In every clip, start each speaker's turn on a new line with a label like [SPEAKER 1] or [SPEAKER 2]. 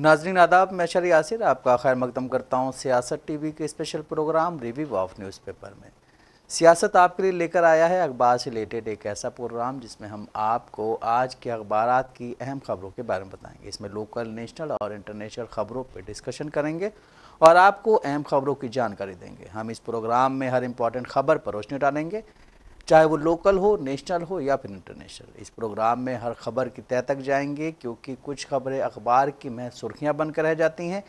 [SPEAKER 1] नाजरीन आदाब मैं शरी यासिर आपका खैर मकदम करता हूँ सियासत टीवी के special programme review of newspaper में सियासत आपके लिए लेकर आया है अखबार से रिलेटेड एक ऐसा प्रोग्राम जिसमें हम आपको आज के अखबार की अहम खबरों के बारे में बताएंगे इसमें लोकल नेशनल और इंटरनेशनल खबरों पर डिस्कशन करेंगे और आपको अहम खबरों की जानकारी देंगे हम इस प्रोग्राम में हर इम्पॉर्टेंट खबर पर रोशनी डालेंगे चाहे वो लोकल हो नेशनल हो या फिर इंटरनेशनल इस प्रोग्राम में हर खबर की तय तक जाएंगे क्योंकि कुछ खबरें अखबार की मैं सुर्खियाँ बनकर रह जाती हैं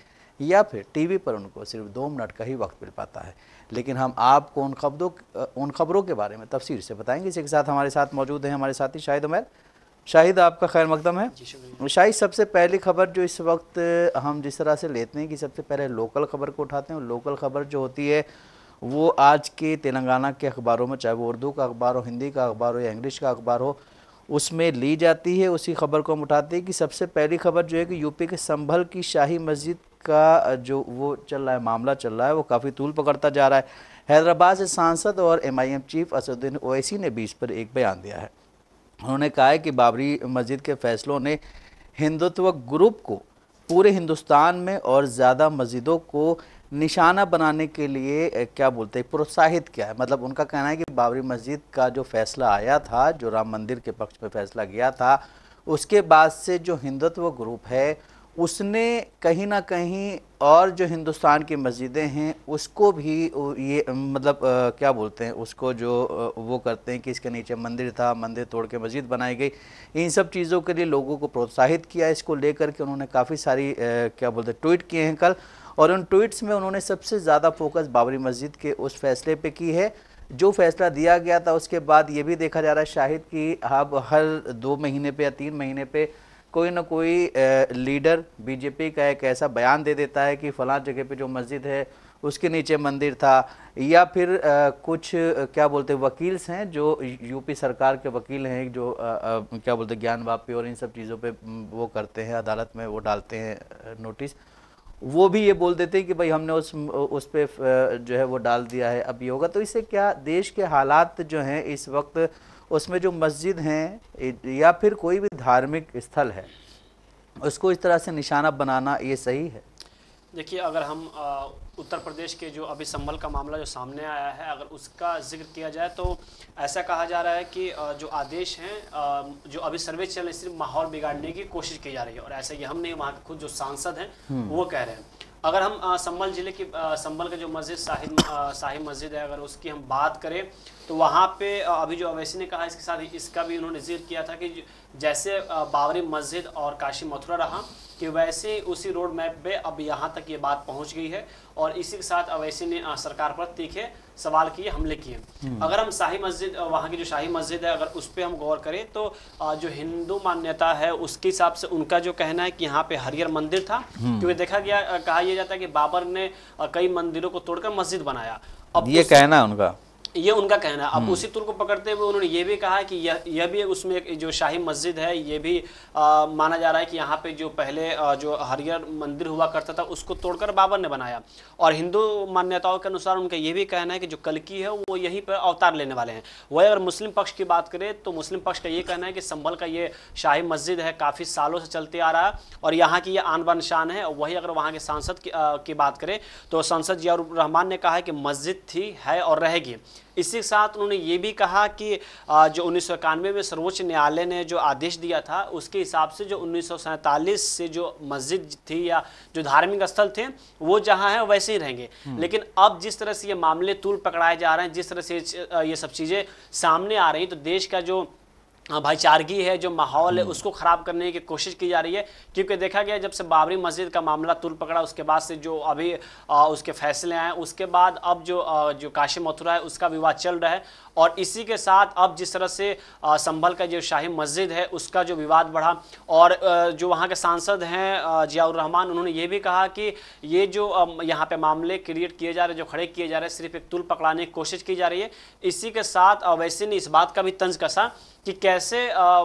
[SPEAKER 1] या फिर टीवी पर उनको सिर्फ दो मिनट का ही वक्त मिल पाता है लेकिन हम आपको उन खबरों उन खबरों के बारे में तफसीर से बताएंगे इसी के साथ हमारे साथ मौजूद हैं हमारे साथी शाहिद उमैर शाहिद आपका खैर मकदम है शाहिद सबसे पहली खबर जो इस वक्त हम जिस तरह से लेते हैं कि सबसे पहले लोकल खबर को उठाते हैं लोकल खबर जो होती है वो आज के तेलंगाना के अखबारों में चाहे वो उर्दू का अखबार हो हिंदी का अखबार हो या इंग्लिश का अखबार हो उसमें ली जाती है उसी खबर को हम उठाते हैं कि सबसे पहली खबर जो है कि यूपी के संभल की शाही मस्जिद का जो वो चल रहा है मामला चल रहा है वो काफ़ी तूल पकड़ता जा रहा है हैदराबाद से सांसद और एमआईएम चीफ असदुद्दीन ओवैसी ने भी इस पर एक बयान दिया है उन्होंने कहा है कि बाबरी मस्जिद के फैसलों ने हिंदुत्व ग्रुप को पूरे हिंदुस्तान में और ज़्यादा मस्जिदों को निशाना बनाने के लिए क्या बोलते हैं प्रोत्साहित किया है मतलब उनका कहना है कि बाबरी मस्जिद का जो फैसला आया था जो राम मंदिर के पक्ष में फैसला गया था उसके बाद से जो हिंदुत्व ग्रुप है उसने कहीं ना कहीं और जो हिंदुस्तान की मस्जिदें हैं उसको भी ये मतलब आ, क्या बोलते हैं उसको जो आ, वो करते हैं कि इसके नीचे मंदिर था मंदिर तोड़ के मस्जिद बनाई गई इन सब चीज़ों के लिए लोगों को प्रोत्साहित किया इसको लेकर के उन्होंने काफ़ी सारी आ, क्या बोलते हैं ट्वीट किए हैं कल और उन ट्वीट्स में उन्होंने सबसे ज़्यादा फोकस बाबरी मस्जिद के उस फैसले पे की है जो फैसला दिया गया था उसके बाद ये भी देखा जा रहा है शाहिद कि अब हर दो महीने पे या तीन महीने पे कोई ना कोई लीडर बीजेपी का एक ऐसा बयान दे देता है कि फला जगह पे जो मस्जिद है उसके नीचे मंदिर था या फिर आ, कुछ क्या बोलते वकील्स हैं जो यूपी सरकार के वकील हैं जो आ, आ, क्या बोलते ज्ञान वापी और इन सब चीज़ों पे वो करते हैं अदालत में वो डालते हैं नोटिस वो भी ये बोल देते हैं कि भाई हमने उस उस पर जो है वो डाल दिया है अब ये होगा तो इससे क्या देश के हालात जो हैं इस वक्त उसमें जो मस्जिद हैं या फिर कोई भी धार्मिक स्थल है उसको इस तरह से निशाना बनाना ये सही है
[SPEAKER 2] देखिए अगर हम आ, उत्तर प्रदेश के जो अभी संभल का मामला जो सामने आया है अगर उसका जिक्र किया जाए तो ऐसा कहा जा रहा है कि आ, जो आदेश हैं जो अभी सर्वे चल रहे सिर्फ माहौल बिगाड़ने की कोशिश की जा रही है और ऐसा ही हम नहीं वहाँ के खुद जो सांसद हैं हम्म। वो कह रहे हैं अगर हम संभल जिले की संभल का जो मस्जिद साहिब साहिब मस्जिद है अगर उसकी हम बात करें तो वहाँ पे अभी जो अवैसी ने कहा इसके साथ इसका भी उन्होंने जिक्र किया था कि जैसे बाबरी मस्जिद और काशी मथुरा रहा कि वैसे उसी रोड मैप पे अब यहाँ तक ये बात पहुँच गई है और इसी के साथ अवैसी ने सरकार पर तीखे सवाल किए हमले किए हम्म। अगर हम शाही मस्जिद वहाँ की जो शाही मस्जिद है अगर उस पर हम गौर करें तो जो हिंदू मान्यता है उसके हिसाब से उनका जो कहना है कि यहाँ पे हरियर मंदिर था हम्म। क्योंकि देखा गया कहा यह जाता है कि बाबर ने कई मंदिरों को तोड़कर मस्जिद बनाया
[SPEAKER 1] अब ये कहना है उनका
[SPEAKER 2] ये उनका कहना है अब हम्म। उसी तुल को पकड़ते हुए उन्होंने ये भी कहा कि यह भी उसमें जो शाही मस्जिद है ये भी आ, माना जा रहा है कि यहाँ पे जो पहले आ, जो हरियर मंदिर हुआ करता था उसको तोड़कर बाबर ने बनाया और हिंदू मान्यताओं के अनुसार उनका ये भी कहना है कि जो कलकी है वो यहीं पर अवतार लेने वाले हैं वही अगर मुस्लिम पक्ष की बात करें तो मुस्लिम पक्ष का ये कहना है कि संभल का ये शाही मस्जिद है काफ़ी सालों से चलते आ रहा है और यहाँ की ये आन बन शान है वही अगर वहाँ के सांसद की, की बात करें तो सांसद जियाउर रहमान ने कहा है कि मस्जिद थी है और रहेगी इसी के साथ उन्होंने ये भी कहा कि जो उन्नीस में सर्वोच्च न्यायालय ने जो आदेश दिया था उसके हिसाब से जो उन्नीस से जो मस्जिद थी या जो धार्मिक स्थल थे वो जहाँ हैं वैसे ही रहेंगे हम्म। लेकिन अब जिस तरह से ये मामले तूल पकड़ाए जा रहे हैं जिस तरह से ये सब चीज़ें सामने आ रही तो देश का जो हाँ, भाईचारगी है जो माहौल है हम्म। उसको ख़राब करने की कोशिश की जा रही है क्योंकि देखा गया जब से बाबरी मस्जिद का मामला तुल पकड़ा उसके बाद से जो अभी आ, उसके फैसले आए उसके बाद अब जो आ, जो काशी मथुरा है उसका विवाद चल रहा है और इसी के साथ अब जिस तरह से संभल का जो शाही मस्जिद है उसका जो विवाद बढ़ा और जो वहाँ के सांसद हैं जियाउर रहमान उन्होंने ये भी कहा कि ये जो यहाँ पे मामले क्रिएट किए जा रहे जो खड़े किए जा रहे सिर्फ एक तुल पकड़ाने की कोशिश की जा रही है इसी के साथ वैसे ने इस बात का भी तंज कसा कि कैसे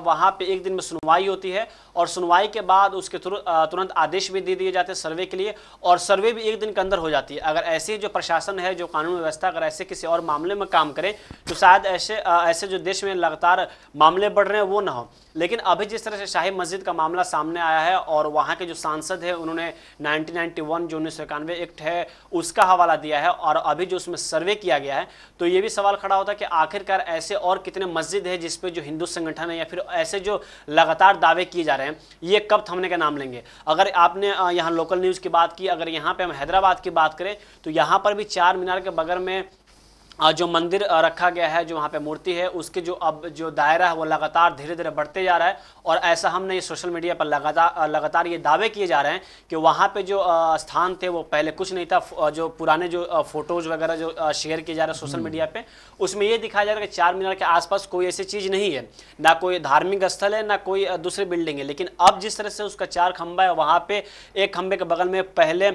[SPEAKER 2] वहाँ पे एक दिन में सुनवाई होती है और सुनवाई के बाद उसके तुरंत आदेश भी दे दिए जाते हैं सर्वे के लिए और सर्वे भी एक दिन के अंदर हो जाती है अगर ऐसे जो प्रशासन है जो कानून व्यवस्था अगर ऐसे किसी और मामले में काम करें तो शायद ऐसे ऐसे जो देश में लगातार मामले बढ़ रहे हैं वो ना हो लेकिन अभी जिस तरह से शाही मस्जिद का मामला सामने आया है और वहाँ के जो सांसद है उन्होंने 1991 जो उन्नीस सौ एक्ट है उसका हवाला दिया है और अभी जो उसमें सर्वे किया गया है तो ये भी सवाल खड़ा होता है कि आखिरकार ऐसे और कितने मस्जिद है जिसपे जो हिंदू संगठन है या फिर ऐसे जो लगातार दावे किए जा रहे हैं ये कब थमने का नाम लेंगे अगर आपने यहाँ लोकल न्यूज़ की बात की अगर यहाँ पर हम हैदराबाद की बात करें तो यहाँ पर भी चार मीनार के बगर में जो मंदिर रखा गया है जो वहाँ पे मूर्ति है उसके जो अब जो दायरा है वो लगातार धीरे धीरे बढ़ते जा रहा है और ऐसा हमने ये सोशल मीडिया पर लगातार लगातार ये दावे किए जा रहे हैं कि वहाँ पे जो स्थान थे वो पहले कुछ नहीं था जो पुराने जो फोटोज़ वगैरह जो शेयर किए जा रहे हैं सोशल हम्म। मीडिया पर उसमें ये दिखाया जा रहा है कि चार मीनार के आसपास कोई ऐसी चीज़ नहीं है ना कोई धार्मिक स्थल है ना कोई दूसरी बिल्डिंग है लेकिन अब जिस तरह से उसका चार खम्बा है वहाँ पर एक खंबे के बगल में पहले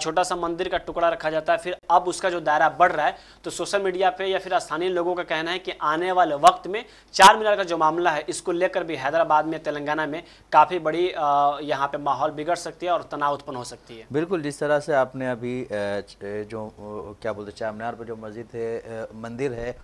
[SPEAKER 2] छोटा सा मंदिर का टुकड़ा रखा जाता है फिर अब उसका जो दायरा बढ़ रहा है तो सोशल मीडिया पे या फिर स्थानीय लोगों का कहना है कि आने वाले वक्त में चार मीनार का जो मामला है इसको लेकर भी हैदराबाद में तेलंगाना में काफ़ी बड़ी यहाँ पे माहौल बिगड़ सकती है और तनाव उत्पन्न हो सकती है
[SPEAKER 1] बिल्कुल जिस तरह से आपने अभी जो क्या बोलते चार मीनार पर जो मस्जिद है मंदिर है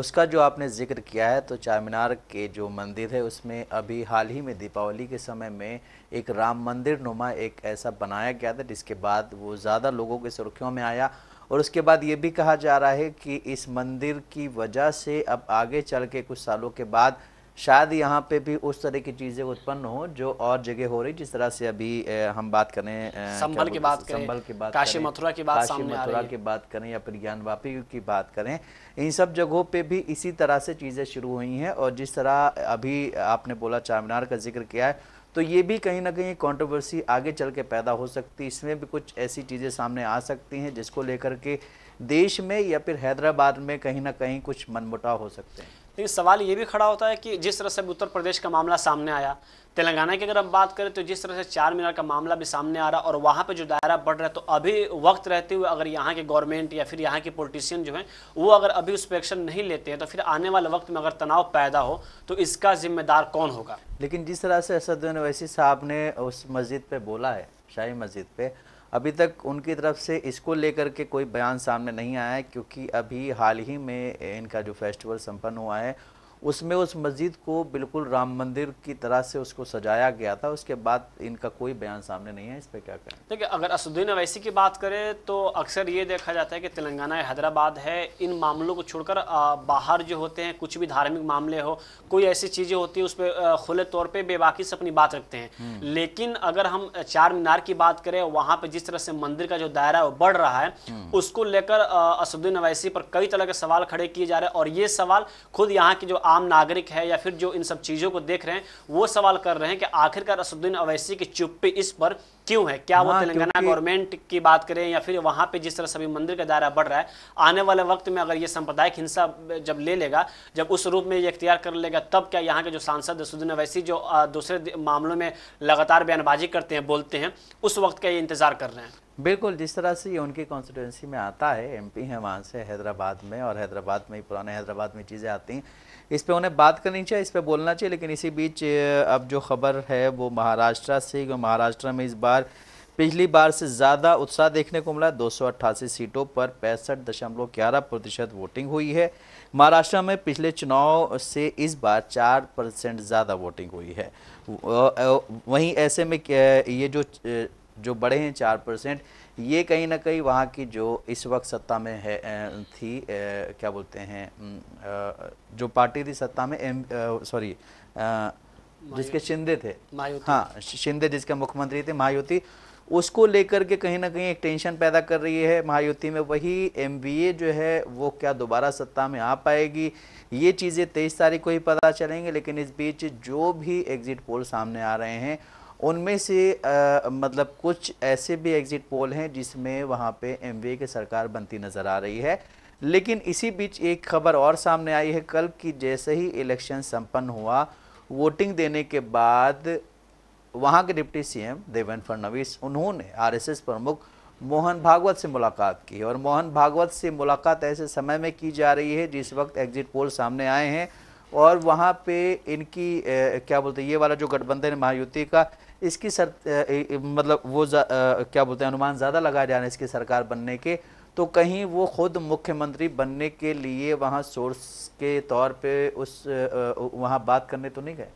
[SPEAKER 1] उसका जो आपने जिक्र किया है तो चार मीनार के जो मंदिर है उसमें अभी हाल ही में दीपावली के समय में एक राम मंदिर नुमा एक ऐसा बनाया गया था जिसके बाद वो ज़्यादा लोगों के सुर्खियों में आया और उसके बाद ये भी कहा जा रहा है कि इस मंदिर की वजह से अब आगे चल के कुछ सालों के बाद शायद यहाँ पे भी उस तरह की चीज़ें उत्पन्न हो जो और जगह हो रही जिस तरह से अभी हम बात करें संभल की बात करें संभल की बात काशी मथुरा की बात काशी मथुरा की बात करें या फिर ज्ञान वापी की बात करें इन सब जगहों पे भी इसी तरह से चीज़ें शुरू हुई हैं और जिस तरह अभी आपने बोला चार मीनार का जिक्र किया है तो ये भी कहीं ना कहीं कंट्रोवर्सी आगे चल के पैदा हो सकती है इसमें भी कुछ ऐसी चीज़ें सामने आ सकती हैं जिसको लेकर के देश में या फिर हैदराबाद में कहीं ना कहीं कुछ मनमुटाव हो सकते हैं
[SPEAKER 2] लेकिन तो सवाल ये भी खड़ा होता है कि जिस तरह से उत्तर प्रदेश का मामला सामने आया तेलंगाना की अगर हम बात करें तो जिस तरह से चार मीनार का मामला भी सामने आ रहा और वहाँ पे जो दायरा बढ़ रहा है तो अभी वक्त रहते हुए अगर यहाँ के गवर्नमेंट या फिर यहाँ के पोलिटिशियन जो हैं वो अगर अभी उस पर एक्शन नहीं लेते हैं तो फिर आने वाले वक्त में अगर तनाव पैदा हो तो इसका जिम्मेदार कौन होगा
[SPEAKER 1] लेकिन जिस तरह से असदुद्दीन अवैसी साहब ने उस मस्जिद पे बोला है शाही मस्जिद पे अभी तक उनकी तरफ से इसको लेकर के कोई बयान सामने नहीं आया है क्योंकि अभी हाल ही में इनका जो फेस्टिवल संपन्न हुआ है उसमें उस मस्जिद को बिल्कुल राम मंदिर की तरह से उसको सजाया गया था उसके बाद इनका कोई बयान सामने नहीं है इस पर क्या करें
[SPEAKER 2] देखिए अगर असुद्दीन अवैसी की बात करें तो अक्सर ये देखा जाता है कि तेलंगाना या हैदराबाद है इन मामलों को छोड़कर बाहर जो होते हैं कुछ भी धार्मिक मामले हो कोई ऐसी चीज़ें होती है उस पर खुले तौर पर बेबाकी से अपनी बात रखते हैं हम्म। लेकिन अगर हम चार मीनार की बात करें वहाँ पर जिस तरह से मंदिर का जो दायरा है वो बढ़ रहा है हम्म। उसको लेकर असुद्दीन अवैसी पर कई तरह के सवाल खड़े किए जा रहे हैं और ये सवाल खुद यहाँ की जो आम नागरिक है या फिर जो इन सब चीज़ों को देख रहे हैं वो सवाल कर रहे हैं कि आखिरकार असुद्दीन अवैसी की चुप्पी इस पर क्यों है क्या वो हाँ, तेलंगाना गवर्नमेंट की बात करें या फिर वहां पे जिस तरह सभी मंदिर का दायरा बढ़ रहा है आने वाले वक्त में अगर ये सांप्रदायिक हिंसा जब ले लेगा जब उस रूप में ये अख्तियार कर लेगा तब क्या यहाँ के जो सांसद सुदीन अवैसी जो दूसरे मामलों में लगातार बयानबाजी करते हैं बोलते हैं उस वक्त का ये इंतजार कर रहे हैं
[SPEAKER 1] बिल्कुल जिस तरह से ये उनकी कॉन्स्टिट्यूंसी में आता है पी हैं वहाँ से हैदराबाद में और हैदराबाद में ही पुराने हैदराबाद में चीज़ें आती हैं इस पे उन्हें बात करनी चाहिए इस पे बोलना चाहिए लेकिन इसी बीच अब जो खबर है वो महाराष्ट्र से महाराष्ट्र में इस बार बार पिछली बार से ज़्यादा उत्साह देखने को मिला 288 सीटों पर पैंसठ दशमलव ग्यारह प्रतिशत वोटिंग हुई है महाराष्ट्र में पिछले चुनाव से इस बार चार परसेंट ज़्यादा वोटिंग हुई है वहीं ऐसे में ये जो जो बढ़े हैं चार परसेंट ये कहीं ना कहीं वहाँ की जो इस वक्त सत्ता में है थी क्या बोलते हैं जो पार्टी थी सत्ता में सॉरी जिसके शिंदे थे हाँ शिंदे जिसके मुख्यमंत्री थे महायुति उसको लेकर के कहीं ना कहीं एक टेंशन पैदा कर रही है महायुति में वही एमबीए जो है वो क्या दोबारा सत्ता में आ पाएगी ये चीज़ें तेईस तारीख को ही पता चलेंगे लेकिन इस बीच जो भी एग्जिट पोल सामने आ रहे हैं उनमें से आ, मतलब कुछ ऐसे भी एग्जिट पोल हैं जिसमें वहाँ पे एम की सरकार बनती नज़र आ रही है लेकिन इसी बीच एक खबर और सामने आई है कल की जैसे ही इलेक्शन संपन्न हुआ वोटिंग देने के बाद वहाँ के डिप्टी सीएम देवेंद्र फडणवीस उन्होंने आरएसएस प्रमुख मोहन भागवत से मुलाकात की और मोहन भागवत से मुलाकात ऐसे समय में की जा रही है जिस वक्त एग्जिट पोल सामने आए हैं और वहाँ पे इनकी ए, क्या बोलते हैं ये वाला जो गठबंधन है महायुति का इसकी सर ए, मतलब वो ए, क्या बोलते हैं अनुमान ज़्यादा लगाए जा रहे हैं इसकी सरकार बनने के तो कहीं वो खुद मुख्यमंत्री बनने के लिए वहाँ सोर्स के तौर पे उस वहाँ बात करने तो नहीं गए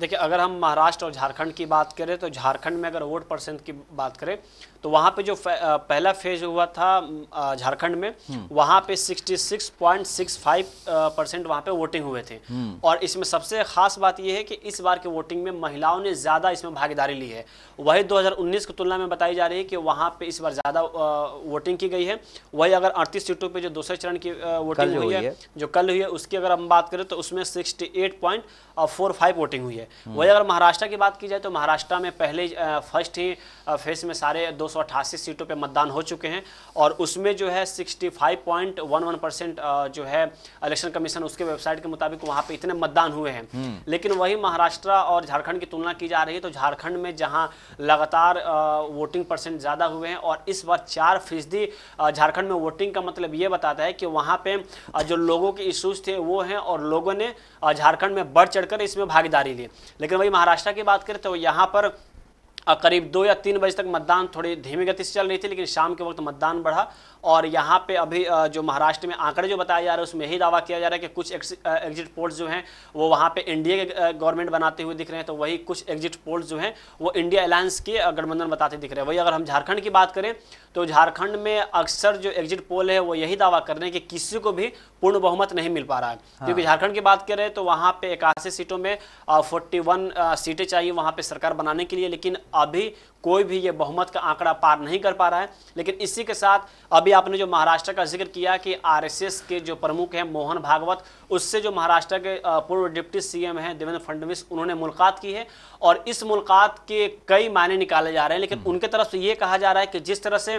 [SPEAKER 2] देखिए अगर हम महाराष्ट्र और झारखंड की बात करें तो झारखंड में अगर वोट परसेंट की बात करें तो वहाँ पे जो पहला फेज हुआ था झारखंड में हम्म। वहाँ पे 66.65 परसेंट वहाँ पे वोटिंग हुए थे हम्म। और इसमें सबसे खास बात यह है कि इस बार की वोटिंग में महिलाओं ने ज़्यादा इसमें भागीदारी ली है वही 2019 की तुलना में बताई जा रही है कि वहाँ पे इस बार ज़्यादा वोटिंग की गई है वही अगर अड़तीस सीटों पर जो दूसरे चरण की वोटिंग हुई है जो कल हुई है उसकी अगर हम बात करें तो उसमें सिक्सटी वोटिंग हुई है हम्म। वही अगर महाराष्ट्र की बात की जाए तो महाराष्ट्र में पहले फर्स्ट ही फेज में सारे दो 288 सीटों पे मतदान हो चुके हैं और उसमें जो है 65.11 परसेंट जो है इलेक्शन कमीशन उसके वेबसाइट के मुताबिक वहां पे इतने मतदान हुए हैं हम्म। लेकिन वही महाराष्ट्र और झारखंड की तुलना की जा रही है तो झारखंड में जहां लगातार वोटिंग परसेंट ज़्यादा हुए हैं और इस बार चार फीसदी झारखंड में वोटिंग का मतलब ये बताता है कि वहाँ पर जो लोगों के इशूज थे वो हैं और लोगों ने झारखंड में बढ़ चढ़कर इसमें भागीदारी ली लेकिन वही महाराष्ट्र की बात करें तो यहाँ पर करीब दो या तीन बजे तक मतदान थोड़ी धीमी गति से चल रही थी लेकिन शाम के वक्त मतदान बढ़ा और यहाँ पे अभी जो महाराष्ट्र में आंकड़े जो बताया जा रहे हैं उसमें यही दावा किया जा रहा है कि कुछ एग्जिट पोल्स जो हैं वो वहाँ पे इंडिया के गवर्नमेंट बनाते हुए दिख रहे हैं तो वही कुछ एग्जिट पोल्स जो हैं वो इंडिया अलायंस के गठबंधन बताते दिख रहे हैं वही अगर हम झारखंड की बात करें तो झारखंड में अक्सर जो एग्जिट पोल है वो यही दावा कर रहे हैं कि किसी को भी पूर्ण बहुमत नहीं मिल पा रहा है हाँ। क्योंकि झारखंड की बात करें तो वहाँ पे इक्यासी सीटों में फोर्टी सीटें चाहिए वहाँ पे सरकार बनाने के लिए लेकिन अभी कोई भी ये बहुमत का आंकड़ा पार नहीं कर पा रहा है लेकिन इसी के साथ अभी आपने जो महाराष्ट्र का जिक्र किया कि आरएसएस के जो प्रमुख हैं मोहन भागवत उससे जो महाराष्ट्र के पूर्व डिप्टी सीएम हैं देवेंद्र फडणवीस उन्होंने मुलाकात की है और इस मुलाकात के कई मायने निकाले जा रहे हैं लेकिन हम्म। उनके तरफ से ये कहा जा रहा है कि जिस तरह से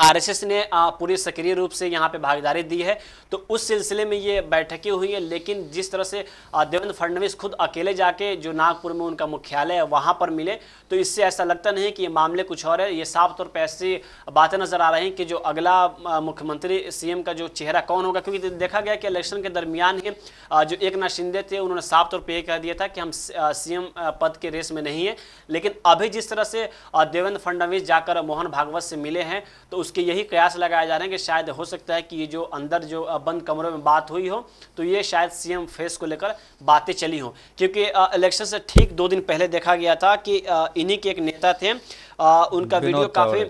[SPEAKER 2] आरएसएस ने पूरी सक्रिय रूप से यहाँ पे भागीदारी दी है तो उस सिलसिले में ये बैठकें हुई है लेकिन जिस तरह से देवेंद्र फडणवीस खुद अकेले जाके जो नागपुर में उनका मुख्यालय है वहाँ पर मिले तो इससे ऐसा लगता नहीं कि ये मामले कुछ और है ये साफ तौर पर ऐसी बातें नजर आ रही हैं कि जो अगला मुख्यमंत्री सी का जो चेहरा कौन होगा क्योंकि देखा गया कि इलेक्शन के दरमियान ही जो एक नाथ शिंदे थे उन्होंने साफ तौर पर यह कह दिया था कि हम सी पद के रेस में नहीं है लेकिन अभी जिस तरह से देवेंद्र फडणवीस जाकर मोहन भागवत से मिले हैं तो उस उसके यही कयास लगाए जा रहे हैं कि शायद हो सकता है कि ये जो अंदर जो बंद कमरों में बात हुई हो तो ये शायद सीएम फेस को लेकर बातें चली हो क्योंकि इलेक्शन से ठीक दो दिन पहले देखा गया था कि इन्हीं के एक नेता थे आ, उनका वीडियो काफ़ी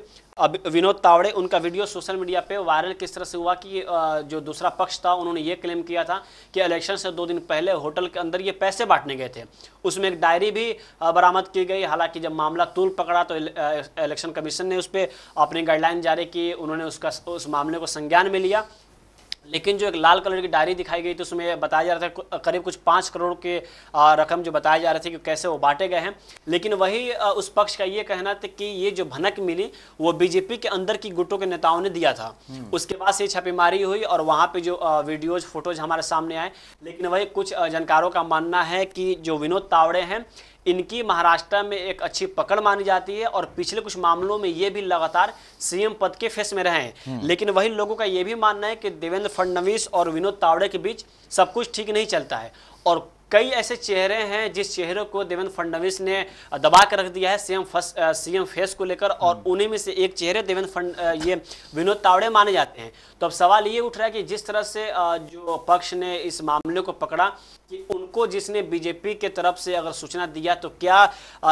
[SPEAKER 2] अब विनोद तावड़े उनका वीडियो सोशल मीडिया पे वायरल किस तरह से हुआ कि जो दूसरा पक्ष था उन्होंने ये क्लेम किया था कि इलेक्शन से दो दिन पहले होटल के अंदर ये पैसे बांटने गए थे उसमें एक डायरी भी बरामद की गई हालांकि जब मामला तूल पकड़ा तो इलेक्शन कमीशन ने उस पर अपनी गाइडलाइन जारी की उन्होंने उसका उस मामले को संज्ञान में लिया लेकिन जो एक लाल कलर की डायरी दिखाई गई तो उसमें बताया जा रहा था करीब कुछ पाँच करोड़ के रकम जो बताया जा रहा था कि कैसे वो बांटे गए हैं लेकिन वही उस पक्ष का ये कहना था कि ये जो भनक मिली वो बीजेपी के अंदर की गुटों के नेताओं ने दिया था हम्म। उसके बाद से छापेमारी हुई और वहाँ पे जो वीडियोज फोटोज हमारे सामने आए लेकिन वही कुछ जानकारों का मानना है कि जो विनोद तावड़े हैं इनकी महाराष्ट्र में एक अच्छी पकड़ मानी जाती है और पिछले कुछ मामलों में ये भी लगातार सीएम पद के फेस में रहे हैं हम्म। लेकिन वही लोगों का ये भी मानना है कि देवेंद्र फडणवीस और विनोद तावड़े के बीच सब कुछ ठीक नहीं चलता है और कई ऐसे चेहरे हैं जिस चेहरे को देवेंद्र फडणवीस ने दबा कर रख दिया है सीएम सीएम फेस को लेकर और हम्म। उन्हीं में से एक चेहरे देवेंद्र फंड ये विनोद तावड़े माने जाते हैं तो अब सवाल ये उठ रहा है कि जिस तरह से जो पक्ष ने इस मामले को पकड़ा कि उनको जिसने बीजेपी के तरफ से अगर सूचना दिया तो क्या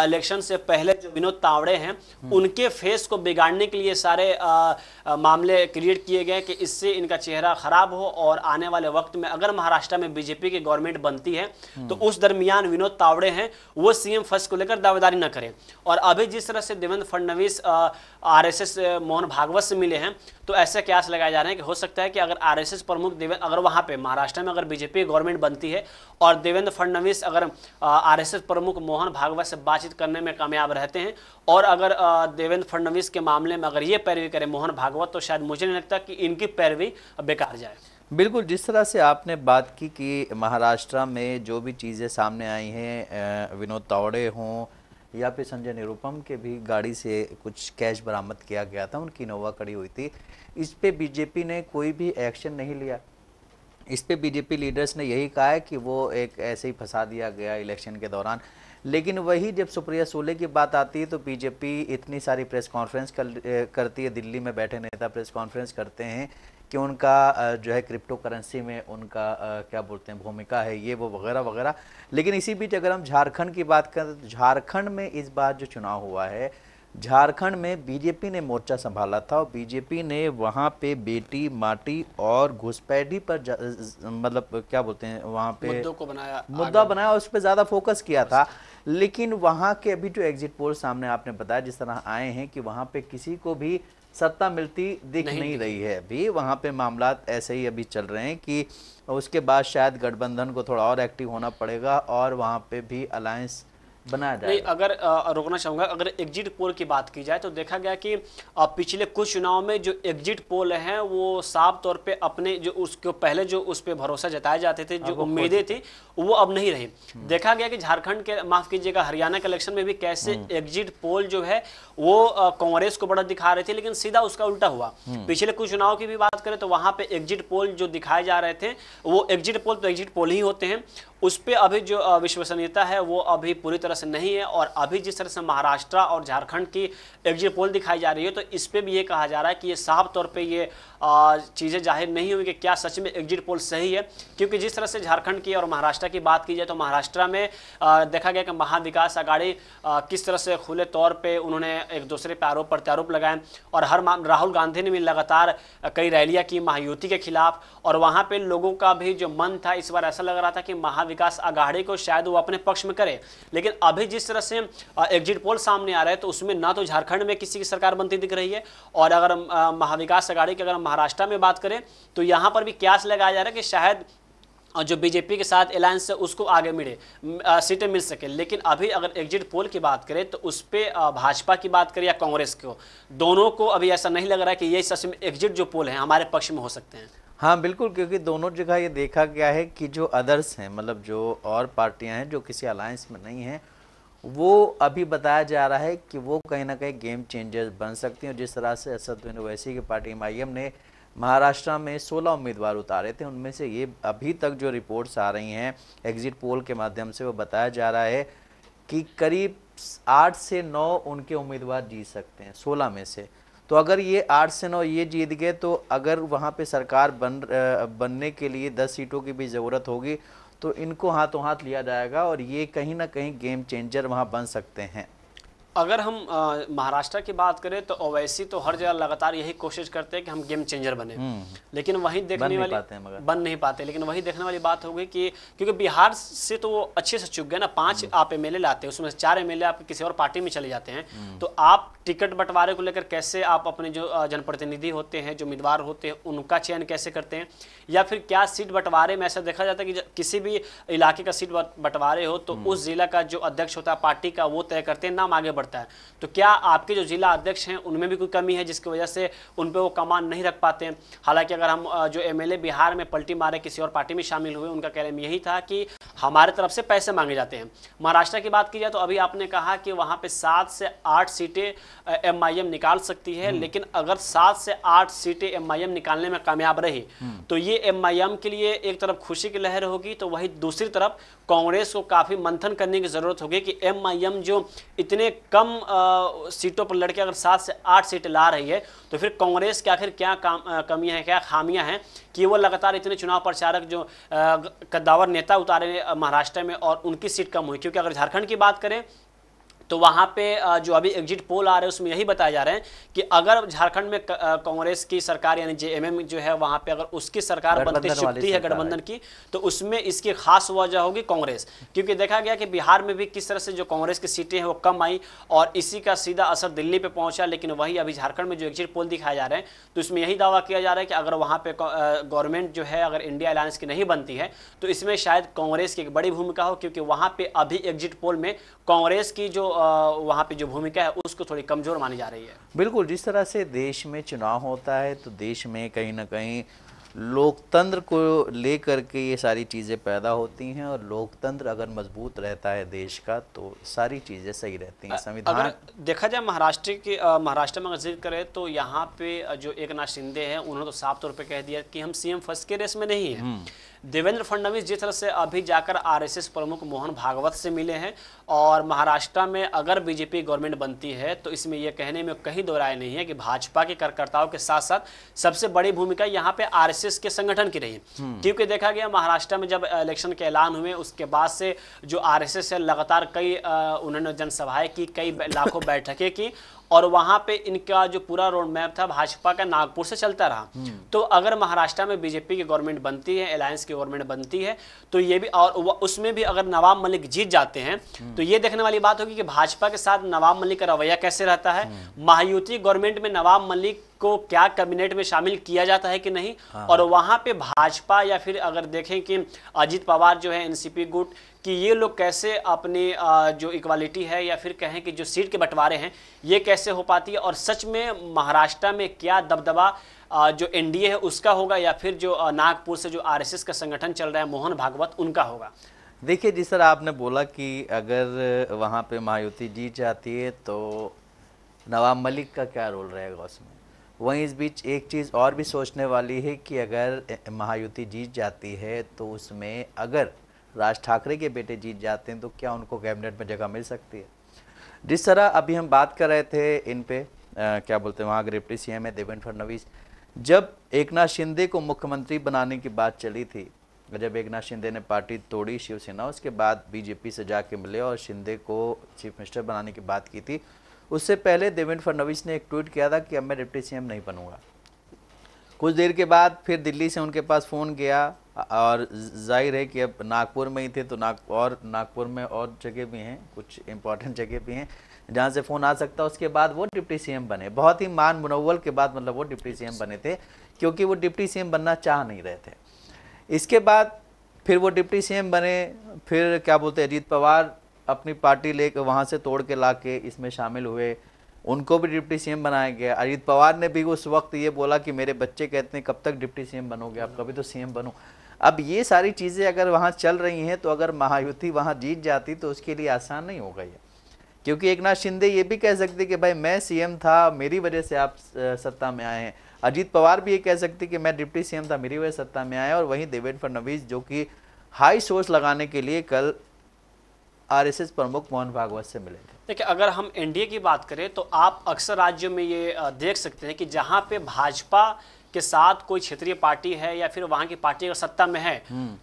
[SPEAKER 2] इलेक्शन से पहले जो विनोद तावड़े हैं हम्म। उनके फेस को बिगाड़ने के लिए सारे आ, आ, मामले क्रिएट किए गए कि इससे इनका चेहरा खराब हो और आने वाले वक्त में अगर महाराष्ट्र में बीजेपी की गवर्नमेंट बनती है तो उस दरमियान विनोद तावड़े हैं वो सीएम फर्स्ट को लेकर दावेदारी न करें और अभी जिस तरह से देवेंद्र फडणवीस आरएसएस मोहन भागवत से मिले हैं तो ऐसे क्या लगाए जा रहे हैं कि हो सकता है कि अगर आरएसएस प्रमुख देवेंद्र अगर वहाँ पे महाराष्ट्र में अगर बीजेपी गवर्नमेंट बनती है और देवेंद्र फडणवीस अगर एस प्रमुख मोहन भागवत से बातचीत करने में कामयाब रहते हैं और अगर देवेंद्र फडणवीस के मामले में अगर ये पैरवी करें मोहन भागवत तो शायद मुझे नहीं लगता कि इनकी पैरवी बेकार जाए
[SPEAKER 1] बिल्कुल जिस तरह से आपने बात की कि महाराष्ट्र में जो भी चीज़ें सामने आई हैं विनोद तावड़े हों या फिर संजय निरुपम के भी गाड़ी से कुछ कैश बरामद किया गया था उनकी इनोवा खड़ी हुई थी इस पे बीजेपी ने कोई भी एक्शन नहीं लिया इस पे बीजेपी लीडर्स ने यही कहा है कि वो एक ऐसे ही फंसा दिया गया इलेक्शन के दौरान लेकिन वही जब सुप्रिया सोले की बात आती है तो बीजेपी इतनी सारी प्रेस कॉन्फ्रेंस कर, करती है दिल्ली में बैठे नेता प्रेस कॉन्फ्रेंस करते हैं कि उनका जो है क्रिप्टो करेंसी में उनका क्या बोलते हैं भूमिका है ये वो वगैरह वगैरह लेकिन इसी बीच अगर हम झारखंड की बात करें तो झारखंड में इस बार जो चुनाव हुआ है झारखंड में बीजेपी ने मोर्चा संभाला था और बीजेपी ने वहाँ पे बेटी माटी और घुसपैठी पर मतलब क्या बोलते हैं वहाँ पे मुद्दों को बनाया मुद्दा बनाया और उस पर ज़्यादा फोकस किया था लेकिन वहाँ के अभी जो एग्जिट पोल सामने आपने बताया जिस तरह आए हैं कि वहाँ पे किसी को भी सत्ता मिलती दिख नहीं, नहीं रही है अभी वहाँ पे मामला ऐसे ही अभी चल रहे हैं कि उसके बाद शायद गठबंधन को थोड़ा और एक्टिव होना पड़ेगा और वहाँ पे भी अलायंस बनाया जाए
[SPEAKER 2] अगर रोकना चाहूँगा अगर एग्जिट पोल की बात की जाए तो देखा गया कि पिछले कुछ चुनाव में जो एग्जिट पोल हैं वो साफ तौर पे अपने जो उसके पहले जो उस पर भरोसा जताए जाते थे जो हाँ, उम्मीदें थी वो अब नहीं रही हम्म। देखा गया कि झारखंड के माफ़ कीजिएगा हरियाणा के इलेक्शन में भी कैसे एग्जिट हम्म। पोल जो है वो कांग्रेस को बड़ा दिखा रहे थे लेकिन सीधा उसका उल्टा हुआ हम्म। पिछले कुछ चुनाव की भी बात करें तो वहां पे एग्जिट पोल जो दिखाए जा रहे थे वो एग्जिट पोल तो एग्जिट पोल ही होते हैं उस पर अभी जो विश्वसनीयता है वो अभी पूरी तरह से नहीं है और अभी जिस तरह से महाराष्ट्र और झारखंड की एग्जिट पोल दिखाई जा रही है तो इस पर भी ये कहा जा रहा है कि ये साफ तौर पे ये चीज़ें जाहिर नहीं हुई कि क्या सच में एग्जिट पोल सही है क्योंकि जिस तरह से झारखंड की और महाराष्ट्र की बात की जाए तो महाराष्ट्र में देखा गया कि महाविकास अगाड़ी किस तरह से खुले तौर पर उन्होंने एक दूसरे पर आरोप प्रत्यारोप लगाए और हर राहुल गांधी ने भी लगातार कई रैलियाँ की महायुति के खिलाफ और वहाँ पर लोगों का भी जो मन था इस बार ऐसा लग रहा था कि महा विकास आघाड़ी को शायद वो अपने पक्ष में करे लेकिन अभी जिस तरह से एग्जिट पोल सामने आ रहा है तो उसमें ना तो झारखंड में किसी की सरकार बनती दिख रही है और अगर महाविकास आघाड़े की अगर महाराष्ट्र में बात करें तो यहाँ पर भी क्यास लगाया जा रहा है कि शायद और जो बीजेपी के साथ अलायंस है उसको आगे मिले सीटें मिल सके लेकिन अभी अगर एग्जिट पोल की बात करें तो उस पर भाजपा की बात करें या कांग्रेस को दोनों को अभी ऐसा नहीं लग रहा है कि ये सबसे एग्जिट जो पोल है हमारे पक्ष में हो सकते हैं
[SPEAKER 1] हाँ बिल्कुल क्योंकि दोनों जगह ये देखा गया है कि जो अदर्स हैं मतलब जो और पार्टियां हैं जो किसी अलायंस में नहीं हैं वो अभी बताया जा रहा है कि वो कहीं ना कहीं गेम चेंजर्स बन सकती हैं जिस तरह से असद बिन वैसी की पार्टी एम ने महाराष्ट्र में 16 उम्मीदवार उतारे थे उनमें से ये अभी तक जो रिपोर्ट्स आ रही हैं एग्जिट पोल के माध्यम से वो बताया जा रहा है कि करीब आठ से नौ उनके उम्मीदवार जीत सकते हैं सोलह में से तो अगर ये आठ से नौ ये जीत गए तो अगर वहाँ पे सरकार बन बनने के लिए दस सीटों की भी ज़रूरत होगी तो इनको हाथों हाथ लिया जाएगा और ये कहीं ना कहीं गेम चेंजर वहाँ बन सकते हैं
[SPEAKER 2] अगर हम महाराष्ट्र की बात करें तो ओवैसी तो हर जगह लगातार यही कोशिश करते हैं कि हम गेम चेंजर बने हम्म। लेकिन वही देखने वाली बन नहीं पाते लेकिन वही देखने वाली बात होगी कि क्योंकि बिहार से तो वो अच्छे से चुक गए ना पांच हम्म। आप एम लाते हैं उसमें से चार एम आप किसी और पार्टी में चले जाते हैं हम्म। तो आप टिकट बंटवारे को लेकर कैसे आप अपने जो जनप्रतिनिधि होते हैं जो उम्मीदवार होते हैं उनका चयन कैसे करते हैं या फिर क्या सीट बंटवारे में ऐसा देखा जाता है कि किसी भी इलाके का सीट बंटवारे हो तो उस जिला का जो अध्यक्ष होता है पार्टी का वो तय करते हैं नाम आगे बढ़ते पड़ता है तो क्या आपके जो जिला अध्यक्ष हैं उनमें भी कोई कमी है जिसकी वजह से उन पर वो कमान नहीं रख पाते हैं हालांकि अगर हम जो एम बिहार में पलटी मारे किसी और पार्टी में शामिल हुए उनका क्लेम यही था कि हमारे तरफ से पैसे मांगे जाते हैं महाराष्ट्र की बात की जाए तो अभी आपने कहा कि वहाँ पर सात से आठ सीटें एम निकाल सकती है हम्म। लेकिन अगर सात से आठ सीटें एम निकालने में कामयाब रही हम्म। तो ये एम के लिए एक तरफ खुशी की लहर होगी तो वही दूसरी तरफ कांग्रेस को काफ़ी मंथन करने की ज़रूरत होगी कि एम जो इतने कम कम सीटों पर लड़के अगर सात से आठ सीटें ला रही है तो फिर कांग्रेस के आखिर क्या काम कमियाँ हैं है क्या खामियां हैं कि वो लगातार इतने चुनाव प्रचारक जो कद्दावर नेता उतारे महाराष्ट्र में और उनकी सीट कम हुई क्योंकि अगर झारखंड की बात करें तो वहाँ पे जो अभी एग्जिट पोल आ रहे हैं उसमें यही बताया जा रहे हैं कि अगर झारखंड में कांग्रेस की सरकार यानी जेएमएम जो है वहाँ पे अगर उसकी सरकार बनती चुपती है गठबंधन की तो उसमें इसकी खास वजह होगी कांग्रेस क्योंकि देखा गया कि बिहार में भी किस तरह से जो कांग्रेस की सीटें हैं वो कम आई और इसी का सीधा असर दिल्ली पर पहुँचा लेकिन वही अभी झारखंड में जो एग्जिट पोल दिखाए जा रहे हैं तो इसमें यही दावा किया जा रहा है कि अगर वहाँ पर गवर्नमेंट जो है अगर इंडिया अलायंस की नहीं बनती है तो इसमें शायद कांग्रेस की एक बड़ी भूमिका हो क्योंकि वहाँ पर अभी एग्जिट पोल में कांग्रेस की जो वहाँ पे जो भूमिका है उसको थोड़ी कमज़ोर मानी जा रही है
[SPEAKER 1] बिल्कुल जिस तरह से देश में चुनाव होता है तो देश में कहीं ना कहीं लोकतंत्र को लेकर के ये सारी चीज़ें पैदा होती हैं और लोकतंत्र अगर मजबूत रहता है देश का तो सारी चीज़ें सही रहती हैं संविधान अगर
[SPEAKER 2] देखा जाए महाराष्ट्र के महाराष्ट्र में अगर जिक्र करें तो यहाँ पे जो एक नाथ शिंदे हैं उन्होंने तो साफ तौर पे कह दिया कि हम सीएम फर्स्ट के रेस में नहीं है हम्म। देवेंद्र फडणवीस जिस तरह से अभी जाकर आरएसएस प्रमुख मोहन भागवत से मिले हैं और महाराष्ट्र में अगर बीजेपी गवर्नमेंट बनती है तो इसमें यह कहने में कहीं दो राय नहीं है कि भाजपा के कार्यकर्ताओं के साथ साथ सबसे बड़ी भूमिका यहाँ पे आर के संगठन की रही हम्म। क्योंकि देखा गया महाराष्ट्र में जब इलेक्शन के ऐलान हुए उसके बाद से जो आर है लगातार कई उन्होंने जनसभाएं की कई लाखों बैठकें की और वहां पे इनका जो पूरा रोड मैप था भाजपा का नागपुर से चलता रहा हम्म। तो अगर महाराष्ट्र में बीजेपी की गवर्नमेंट बनती है अलायंस की गवर्नमेंट बनती है तो ये भी और उसमें भी अगर नवाब मलिक जीत जाते हैं हम्म। तो ये देखने वाली बात होगी कि भाजपा के साथ नवाब मलिक का रवैया कैसे रहता है हम्म। महायुति गवर्नमेंट में नवाब मलिक को क्या कैबिनेट में शामिल किया जाता है कि नहीं हाँ। और हाँ। वहाँ पे भाजपा या फिर अगर देखें कि अजीत पवार जो है एनसीपी गुट कि ये लोग कैसे अपने जो इक्वालिटी है या फिर कहें कि जो सीट के बंटवारे हैं ये कैसे हो पाती है और सच में महाराष्ट्र में क्या दबदबा जो एनडीए है उसका होगा या फिर जो नागपुर से जो आरएसएस का संगठन चल रहा है मोहन भागवत उनका होगा
[SPEAKER 1] देखिए जी सर आपने बोला कि अगर वहाँ पे महायुति जीत जाती है तो नवाब मलिक का क्या रोल रहेगा उसमें वहीं इस बीच एक चीज़ और भी सोचने वाली है कि अगर महायुति जीत जाती है तो उसमें अगर राज ठाकरे के बेटे जीत जाते हैं तो क्या उनको कैबिनेट में जगह मिल सकती है जिस तरह अभी हम बात कर रहे थे इन पे आ, क्या बोलते हैं वहाँ के डिप्टी सी एम है देवेंद्र फडनवीस जब एक नाथ शिंदे को मुख्यमंत्री बनाने की बात चली थी जब एक नाथ शिंदे ने पार्टी तोड़ी शिवसेना उसके बाद बीजेपी से जाके मिले और शिंदे को चीफ मिनिस्टर बनाने की बात की थी उससे पहले देवेंद्र फडणवीस ने एक ट्वीट किया था कि अब मैं डिप्टी सीएम नहीं बनूंगा कुछ देर के बाद फिर दिल्ली से उनके पास फ़ोन गया और जाहिर है कि अब नागपुर में ही थे तो नाग और नागपुर में और जगह भी हैं कुछ इंपॉर्टेंट जगह भी हैं जहाँ से फ़ोन आ सकता है उसके बाद वो डिप्टी सीएम बने बहुत ही मान मनोवल के बाद मतलब वो डिप्टी सीएम बने थे क्योंकि वो डिप्टी सीएम बनना चाह नहीं रहे थे इसके बाद फिर वो डिप्टी सीएम बने फिर क्या बोलते हैं अजीत पवार अपनी पार्टी ले कर वहाँ से तोड़ के ला के इसमें शामिल हुए उनको भी डिप्टी सीएम बनाया गया अजीत पवार ने भी उस वक्त ये बोला कि मेरे बच्चे कहते हैं कब तक डिप्टी सीएम बनोगे आप कभी तो सीएम बनो अब ये सारी चीज़ें अगर वहाँ चल रही हैं तो अगर महायुति वहाँ जीत जाती तो उसके लिए आसान नहीं होगा ये क्योंकि एक नाथ शिंदे ये भी कह सकते कि भाई मैं सी था मेरी वजह से आप सत्ता में आए हैं अजीत पवार भी ये कह सकते कि मैं डिप्टी सी था मेरी वजह सत्ता में आए और वहीं देवेंद्र फडनवीस जो कि हाई सोच लगाने के लिए कल आरएसएस प्रमुख मोहन भागवत से मिलेंगे
[SPEAKER 2] देखिए अगर हम एनडीए की बात करें तो आप अक्सर राज्यों में ये देख सकते हैं कि जहाँ पे भाजपा के साथ कोई क्षेत्रीय पार्टी है या फिर वहां की पार्टी अगर सत्ता में है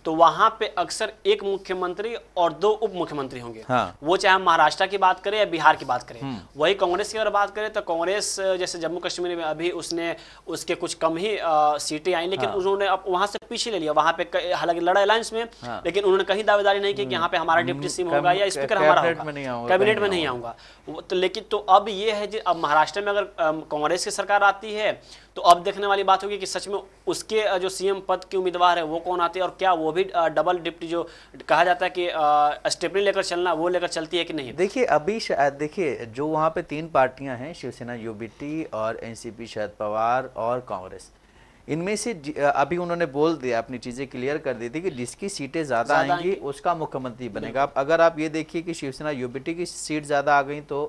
[SPEAKER 2] तो वहां पे अक्सर एक मुख्यमंत्री और दो उप मुख्यमंत्री होंगे हाँ। वो चाहे हम महाराष्ट्र की बात करें या बिहार की बात करें हम्म। वही कांग्रेस की अगर बात करें तो कांग्रेस जैसे जम्मू कश्मीर में अभी उसने उसके कुछ कम ही सीटें आई लेकिन हाँ। उन्होंने अब वहां से पीछे ले लिया वहां पे हालांकि लड़ा अलायंस में हाँ। लेकिन उन्होंने कहीं दावेदारी नहीं की हम्म। यहाँ पे हमारा डिप्टी सीएम होगा या स्पीकर हमारा कैबिनेट में नहीं आऊंगा तो लेकिन तो अब ये है अब महाराष्ट्र में अगर कांग्रेस की सरकार आती है तो अब देखने वाली बात होगी कि सच में उसके जो सीएम पद के उम्मीदवार है वो कौन आते हैं और क्या वो भी डबल डिप्टी जो कहा जाता है कि स्टेपनी लेकर चलना वो लेकर चलती है कि नहीं
[SPEAKER 1] देखिए अभी देखिए जो वहाँ पे तीन पार्टियाँ हैं शिवसेना यूबीटी और एनसीपी शरद पवार और कांग्रेस इनमें से अभी उन्होंने बोल दिया अपनी चीज़ें क्लियर कर दी थी कि जिसकी सीटें ज़्यादा आएंगी उसका मुख्यमंत्री बनेगा अगर आप ये देखिए कि शिवसेना यूबीटी की सीट ज़्यादा आ गई तो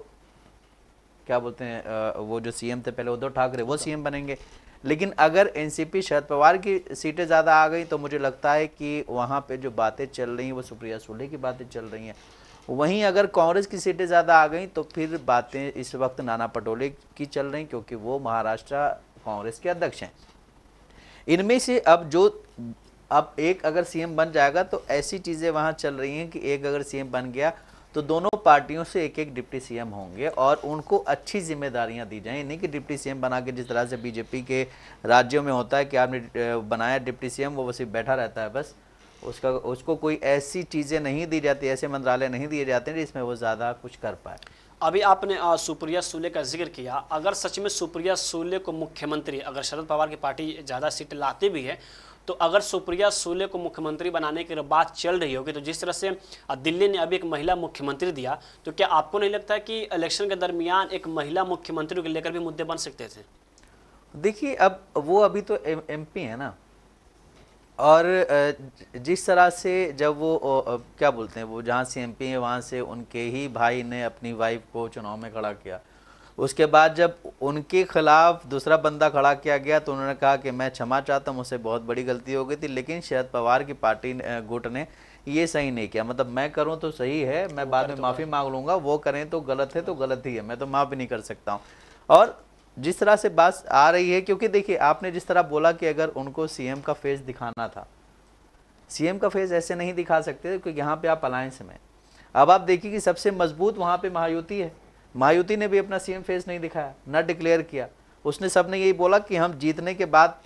[SPEAKER 1] क्या बोलते हैं वो जो सीएम थे पहले उद्धव ठाकरे वो सीएम हाँ। बनेंगे लेकिन अगर एनसीपी शरद पवार की सीटें ज़्यादा आ गई तो मुझे लगता है कि वहाँ पे जो बातें चल रही हैं वो सुप्रिया सुले की बातें चल रही हैं वहीं अगर कांग्रेस की सीटें ज़्यादा आ गई तो फिर बातें इस वक्त नाना पटोले की चल रही क्योंकि वो महाराष्ट्र कांग्रेस के अध्यक्ष हैं इनमें से अब जो अब एक अगर सीएम बन जाएगा तो ऐसी चीज़ें वहाँ चल रही हैं कि एक अगर सीएम बन गया तो दोनों पार्टियों से एक एक डिप्टी सीएम होंगे और उनको अच्छी जिम्मेदारियां दी जाएं नहीं कि डिप्टी सीएम बना के जिस तरह से बीजेपी के राज्यों में होता है कि आपने बनाया डिप्टी सीएम वो वैसे बैठा रहता है बस उसका उसको कोई ऐसी चीज़ें नहीं दी जाती ऐसे मंत्रालय नहीं दिए जाते जिसमें वो ज़्यादा कुछ कर पाए
[SPEAKER 2] अभी आपने सुप्रिया सूले का जिक्र किया अगर सच में सुप्रिया सूले को मुख्यमंत्री अगर शरद पवार की पार्टी ज़्यादा सीट लाती भी है तो अगर सुप्रिया सूले को मुख्यमंत्री बनाने की बात चल रही होगी तो जिस तरह से दिल्ली ने अभी एक महिला मुख्यमंत्री दिया तो क्या आपको नहीं लगता कि इलेक्शन के दरमियान एक महिला मुख्यमंत्री को लेकर भी मुद्दे बन सकते थे
[SPEAKER 1] देखिए अब वो अभी तो एम है ना और जिस तरह से जब वो क्या बोलते हैं वो जहाँ से पी है वहाँ से उनके ही भाई ने अपनी वाइफ को चुनाव में खड़ा किया उसके बाद जब उनके खिलाफ दूसरा बंदा खड़ा किया गया तो उन्होंने कहा कि मैं क्षमा चाहता हूँ मुझसे बहुत बड़ी गलती हो गई थी लेकिन शरद पवार की पार्टी गुट ने ये सही नहीं किया मतलब मैं करूँ तो सही है मैं बाद में तो माफ़ी मांग लूँगा वो करें तो गलत है तो गलत ही है मैं तो माफ़ भी नहीं कर सकता हूँ और जिस तरह से बात आ रही है क्योंकि देखिए आपने जिस तरह बोला कि अगर उनको सीएम का फेस दिखाना था सीएम का फेस ऐसे नहीं दिखा सकते क्योंकि यहाँ पे आप अलायंस में अब आप देखिए कि सबसे मजबूत वहाँ पे महायुति है मायावती ने भी अपना सीएम फेस नहीं दिखाया न डिक्लेयर किया उसने सबने यही बोला कि हम जीतने के बाद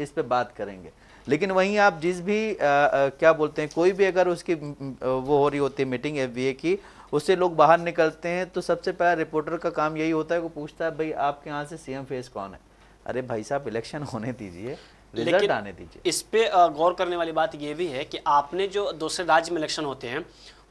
[SPEAKER 1] इस पर बात करेंगे लेकिन वहीं आप जिस भी आ, आ, क्या बोलते हैं कोई भी अगर उसकी वो हो रही होती है मीटिंग एफ की उससे लोग बाहर निकलते हैं तो सबसे पहला रिपोर्टर का काम यही होता है वो पूछता है भाई आपके यहाँ से सीएम फेस कौन है अरे भाई साहब इलेक्शन होने दीजिए रिजल्ट आने दीजिए
[SPEAKER 2] इस पे गौर करने वाली बात ये भी है कि आपने जो दूसरे राज्य में इलेक्शन होते हैं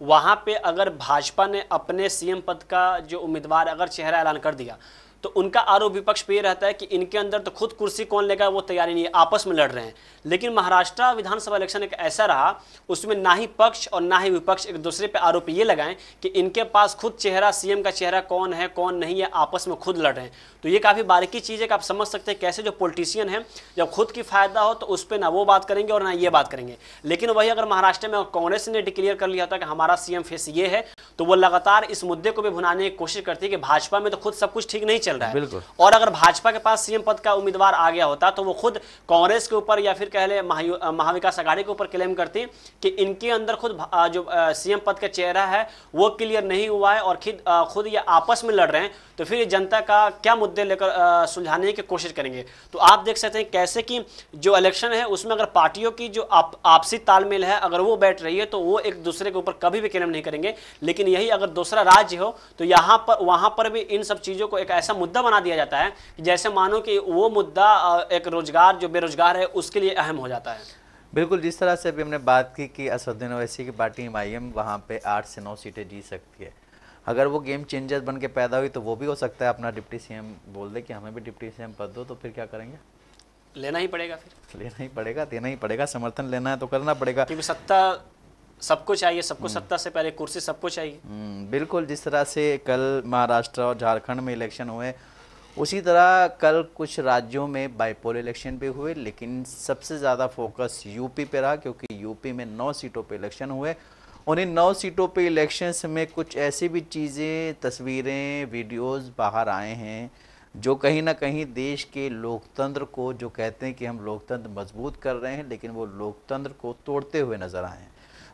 [SPEAKER 2] वहाँ पे अगर भाजपा ने अपने सीएम पद का जो उम्मीदवार अगर चेहरा ऐलान कर दिया तो उनका आरोप विपक्ष पे रहता है कि इनके अंदर तो खुद कुर्सी कौन लेगा वो तैयारी नहीं है आपस में लड़ रहे हैं लेकिन महाराष्ट्र विधानसभा इलेक्शन एक ऐसा रहा उसमें ना ही पक्ष और ना ही विपक्ष एक दूसरे पे आरोप ये लगाएं कि इनके पास खुद चेहरा सीएम का चेहरा कौन है कौन नहीं है आपस में खुद लड़ रहे हैं तो ये काफ़ी बारीकी चीज़ है कि आप समझ सकते हैं कैसे जो पॉलिटिशियन है जब खुद की फायदा हो तो उस पर ना वो बात करेंगे और ना ये बात करेंगे लेकिन वही अगर महाराष्ट्र में कांग्रेस ने डिक्लेयर कर लिया था कि हमारा सीएम फेस ये है तो वो लगातार इस मुद्दे को भी भुनाने की कोशिश करती है कि भाजपा में तो खुद सब कुछ ठीक नहीं चल रहा है और अगर भाजपा के पास सीएम पद का उम्मीदवार आ गया होता तो वो खुद कांग्रेस के ऊपर या फिर कह ले महाविकास आघाड़ी के ऊपर क्लेम करती कि इनके अंदर खुद जो सीएम पद का चेहरा है वो क्लियर नहीं हुआ है और खुद खुद ये आपस में लड़ रहे हैं तो फिर जनता का क्या मुद्दे लेकर सुलझाने की कोशिश करेंगे तो आप देख सकते हैं कैसे कि जो इलेक्शन है उसमें अगर पार्टियों की जो आप, आपसी तालमेल है अगर वो बैठ रही है तो वो एक दूसरे के ऊपर कभी भी क्लेम नहीं करेंगे लेकिन यही अगर दूसरा राज्य हो तो यहाँ पर वहाँ पर भी इन सब चीज़ों को एक ऐसा मुद्दा बना दिया जाता है कि जैसे मानो कि वो मुद्दा एक रोजगार जो बेरोजगार है उसके लिए अहम हो जाता है
[SPEAKER 1] बिल्कुल जिस तरह से अभी हमने बात की कि असदुद्दीन अवैसी की पार्टी एम आई एम वहाँ पर आठ से नौ सीटें जीत सकती है अगर वो गेम चेंजर बन के पैदा हुई तो वो भी हो सकता है अपना डिप्टी सीएम बोल दे कि हमें भी डिप्टी सीएम पद दो तो फिर क्या करेंगे लेना ही पड़ेगा फिर लेना ही पड़ेगा देना ही पड़ेगा समर्थन लेना है तो करना पड़ेगा क्योंकि सत्ता सबको चाहिए सबको हम्म।
[SPEAKER 2] सत्ता से पहले कुर्सी
[SPEAKER 1] सबको चाहिए हम्म, बिल्कुल जिस तरह से कल महाराष्ट्र और झारखंड में इलेक्शन हुए उसी तरह कल कुछ राज्यों में बाईपोल इलेक्शन भी हुए लेकिन सबसे ज़्यादा फोकस यूपी पे रहा क्योंकि यूपी में नौ सीटों पे इलेक्शन हुए और इन नौ सीटों पे इलेक्शंस में कुछ ऐसी भी चीज़ें तस्वीरें वीडियोस बाहर आए हैं जो कहीं ना कहीं देश के लोकतंत्र को जो कहते हैं कि हम लोकतंत्र मजबूत कर रहे हैं लेकिन वो लोकतंत्र को तोड़ते हुए नज़र आए हैं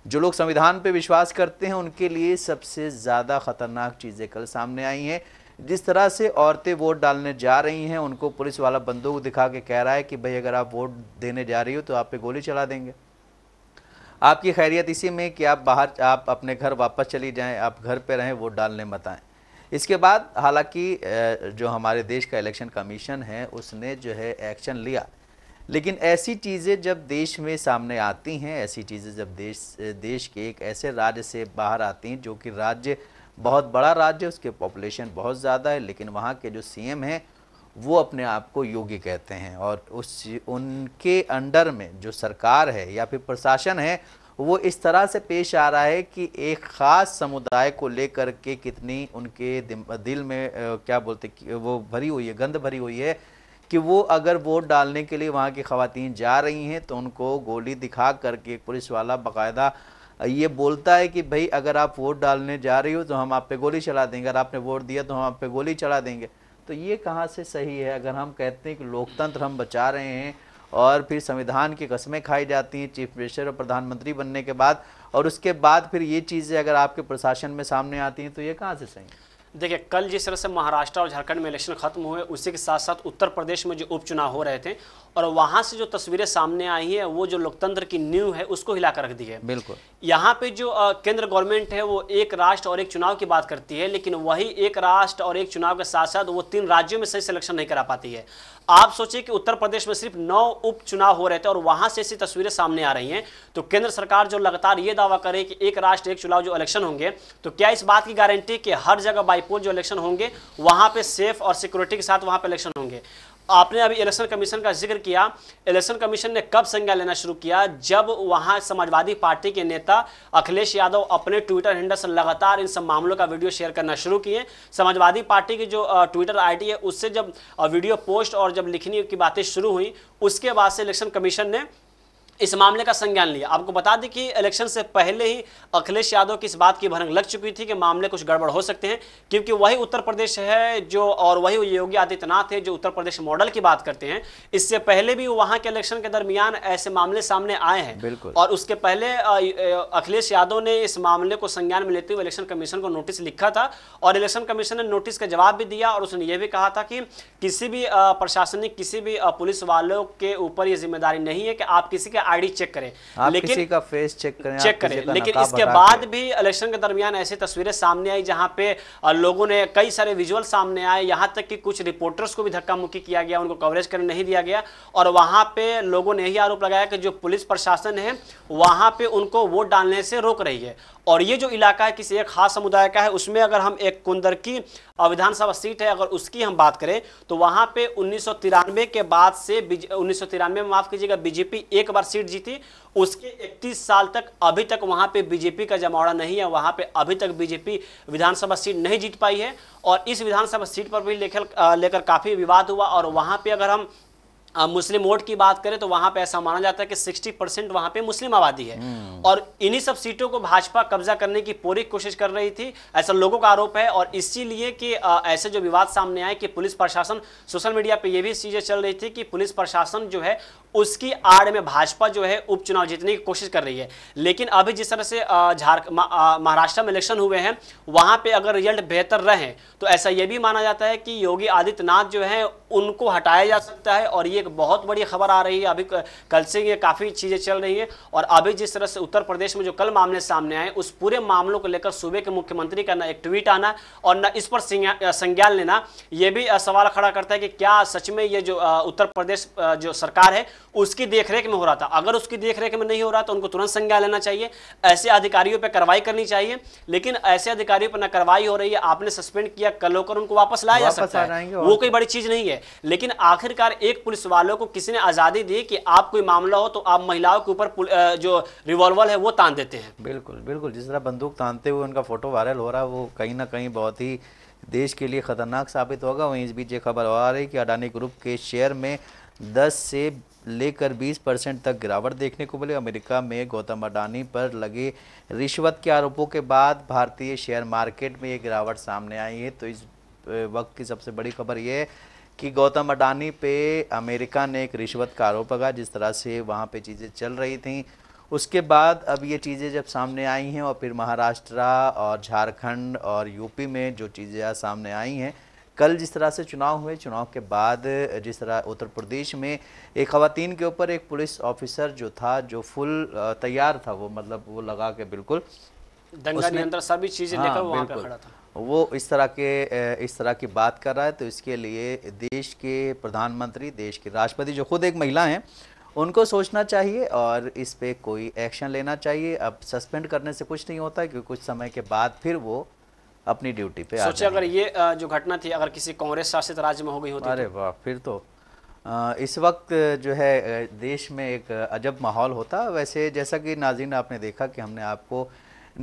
[SPEAKER 1] जो लोग संविधान पे विश्वास करते हैं उनके लिए सबसे ज़्यादा खतरनाक चीज़ें कल सामने आई हैं जिस तरह से औरतें वोट डालने जा रही हैं उनको पुलिस वाला बंदूक दिखा के कह रहा है कि भाई अगर आप वोट देने जा रही हो तो आप पे गोली चला देंगे आपकी खैरियत इसी में कि आप बाहर आप अपने घर वापस चली जाएं आप घर पे रहें वोट डालने मत आएँ इसके बाद हालांकि जो हमारे देश का इलेक्शन कमीशन है उसने जो है एक्शन लिया लेकिन ऐसी चीज़ें जब देश में सामने आती हैं ऐसी चीज़ें जब देश देश के एक ऐसे राज्य से बाहर आती हैं जो कि राज्य बहुत बड़ा राज्य है उसके पॉपुलेशन बहुत ज़्यादा है लेकिन वहाँ के जो सी हैं वो अपने आप को योगी कहते हैं और उस उनके अंडर में जो सरकार है या फिर प्रशासन है वो इस तरह से पेश आ रहा है कि एक ख़ास समुदाय को लेकर के कितनी उनके दिल में क्या बोलते कि वो भरी हुई है गंद भरी हुई है कि वो अगर वोट डालने के लिए वहाँ की खातन जा रही हैं तो उनको गोली दिखा करके पुलिस वाला बाकायदा ये बोलता है कि भाई अगर आप वोट डालने जा रही हो तो हम आप पे गोली चला देंगे अगर आपने वोट दिया तो हम आप पे गोली चला देंगे तो ये कहाँ से सही है अगर हम कहते हैं कि लोकतंत्र हम बचा रहे हैं और फिर संविधान की कस्में खाई जाती हैं चीफ मिनिस्टर और प्रधानमंत्री बनने के बाद और उसके बाद फिर ये चीज़ें अगर आपके प्रशासन में सामने आती हैं तो ये कहाँ से सही है
[SPEAKER 2] देखिए कल जिस तरह से महाराष्ट्र और झारखंड में इलेक्शन खत्म हुए उसी के साथ साथ उत्तर प्रदेश में जो उपचुनाव हो रहे थे और वहां से जो तस्वीरें सामने आई है वो जो लोकतंत्र की न्यू है उसको हिलाकर रख दी है बिल्कुल यहाँ पे जो केंद्र गवर्नमेंट है वो एक राष्ट्र और एक चुनाव की बात करती है लेकिन वही एक राष्ट्र और एक चुनाव के साथ साथ वो तीन राज्यों में सही सिलेक्शन नहीं करा पाती है आप सोचिए कि उत्तर प्रदेश में सिर्फ नौ उपचुनाव हो रहे थे और वहां से ऐसी तस्वीरें सामने आ रही हैं तो केंद्र सरकार जो लगातार ये दावा करे कि एक राष्ट्र एक चुनाव जो इलेक्शन होंगे तो क्या इस बात की गारंटी कि हर जगह बाईपोल जो इलेक्शन होंगे वहां पे सेफ और सिक्योरिटी के साथ वहां पे इलेक्शन होंगे आपने अभी इलेक्शन कमीशन का जिक्र किया इलेक्शन कमीशन ने कब संज्ञा लेना शुरू किया जब वहां समाजवादी पार्टी के नेता अखिलेश यादव अपने ट्विटर हैंडल से लगातार इन सब मामलों का वीडियो शेयर करना शुरू किए समाजवादी पार्टी की जो ट्विटर आईडी है उससे जब वीडियो पोस्ट और जब लिखने की बातें शुरू हुई उसके बाद से इलेक्शन कमीशन ने इस मामले का संज्ञान लिया आपको बता दें कि इलेक्शन से पहले ही अखिलेश यादव की इस बात की भरंग लग चुकी थी कि मामले कुछ गड़बड़ हो सकते हैं क्योंकि वही उत्तर प्रदेश है जो और वही योगी आदित्यनाथ है जो उत्तर प्रदेश मॉडल की बात करते हैं इससे पहले भी वहां के इलेक्शन के दरमियान ऐसे मामले सामने आए हैं और उसके पहले अखिलेश यादव ने इस मामले को संज्ञान में लेते हुए इलेक्शन कमीशन को नोटिस लिखा था और इलेक्शन कमीशन ने नोटिस का जवाब भी दिया और उसने यह भी कहा था कि किसी भी प्रशासनिक किसी भी पुलिस वालों के ऊपर ये जिम्मेदारी नहीं है कि आप किसी के आईडी चेक करें लेकिन किसी
[SPEAKER 1] का फेस चेक करें चेक करें लेकिन इसके बाद
[SPEAKER 2] भी इलेक्शन के दरमियान ऐसी तस्वीरें सामने आई जहां पे लोगों ने कई सारे विजुअल सामने आए यहां तक कि कुछ रिपोर्टर्स को भी धक्का मुक्की किया गया उनको कवरेज करने नहीं दिया गया और वहां पे लोगों ने यही आरोप लगाया कि जो पुलिस प्रशासन है वहां पे उनको वोट डालने से रोक रही है और ये जो इलाका है किसी एक खास समुदाय का है उसमें अगर हम एक कुंदर की विधानसभा सीट है अगर उसकी हम बात करें तो वहाँ पे उन्नीस के बाद से उन्नीस में माफ़ कीजिएगा बीजेपी एक बार सीट जीती उसके 31 साल तक अभी तक वहाँ पे बीजेपी का जमावड़ा नहीं है वहाँ पे अभी तक बीजेपी विधानसभा सीट नहीं जीत पाई है और इस विधानसभा सीट पर भी लेकर लेकर काफ़ी विवाद हुआ और वहाँ पर अगर हम मुस्लिम वोट की बात करें तो वहां पे ऐसा माना जाता है कि 60 परसेंट वहां पे मुस्लिम आबादी है हम्म। और इन्हीं सब सीटों को भाजपा कब्जा करने की पूरी कोशिश कर रही थी ऐसा लोगों का आरोप है और इसीलिए कि ऐसे जो विवाद सामने आए कि पुलिस प्रशासन सोशल मीडिया पे ये भी चीजें चल रही थी कि पुलिस प्रशासन जो है उसकी आड़ में भाजपा जो है उपचुनाव जीतने की कोशिश कर रही है लेकिन अभी जिस तरह से महाराष्ट्र में इलेक्शन हुए हैं वहां पे अगर रिजल्ट बेहतर रहे तो ऐसा यह भी माना जाता है कि योगी आदित्यनाथ जो है उनको हटाया जा सकता है और ये ये एक बहुत बड़ी खबर आ रही है अभी कल से ये काफ़ी चीज़ें चल रही हैं और अभी जिस तरह से उत्तर प्रदेश में जो कल मामले सामने आए उस पूरे मामलों को लेकर सूबे के मुख्यमंत्री का ना एक ट्वीट आना और न इस पर संज्ञान लेना ये भी सवाल खड़ा करता है कि क्या सच में ये जो उत्तर प्रदेश जो सरकार है उसकी देखरेख में हो रहा था अगर उसकी देखरेख में नहीं हो रहा तो उनको तुरंत संज्ञान लेना चाहिए ऐसे अधिकारियों पर कार्रवाई करनी चाहिए लेकिन ऐसे अधिकारियों पर ना कार्रवाई हो रही है आपने सस्पेंड किया कल होकर उनको वापस लाया जा सकता है वो कोई बड़ी चीज नहीं है लेकिन आखिरकार एक पुलिस वालों को किसने आज़ादी दी कि आप कोई मामला हो तो आप महिलाओं के ऊपर जो रिवॉल्वर है वो तान देते हैं
[SPEAKER 1] बिल्कुल बिल्कुल जिस तरह बंदूक तानते हुए उनका फ़ोटो वायरल हो रहा है वो कहीं ना कहीं बहुत ही देश के लिए ख़तरनाक साबित होगा वहीं इस बीच ये खबर आ रही कि अडानी ग्रुप के शेयर में दस से लेकर 20 परसेंट तक गिरावट देखने को मिली अमेरिका में गौतम अडानी पर लगे रिश्वत के आरोपों के बाद भारतीय शेयर मार्केट में ये गिरावट सामने आई है तो इस वक्त की सबसे बड़ी खबर ये है कि गौतम अडानी पे अमेरिका ने एक रिश्वत का आरोप लगा जिस तरह से वहाँ पे चीज़ें चल रही थी उसके बाद अब ये चीज़ें जब सामने आई हैं और फिर महाराष्ट्र और झारखंड और यूपी में जो चीज़ें सामने आई हैं कल जिस तरह से चुनाव हुए चुनाव के बाद जिस तरह उत्तर प्रदेश में एक खातन के ऊपर एक पुलिस ऑफिसर जो था जो फुल तैयार था वो मतलब वो लगा के बिल्कुल दंगा सभी चीज़ें हाँ, लेकर वहाँ पे खड़ा था वो इस तरह के इस तरह की बात कर रहा है तो इसके लिए देश के प्रधानमंत्री देश के राष्ट्रपति जो खुद एक महिला हैं उनको सोचना चाहिए और इस पर कोई एक्शन लेना चाहिए अब सस्पेंड करने से कुछ नहीं होता क्योंकि कुछ समय के बाद फिर वो अपनी ड्यूटी पे सोचे अगर
[SPEAKER 2] ये जो घटना थी अगर किसी कांग्रेस शासित राज्य में हो गई होती अरे तो?
[SPEAKER 1] वाह फिर तो इस वक्त जो है देश में एक अजब माहौल होता वैसे जैसा कि नाजीन आपने देखा कि हमने आपको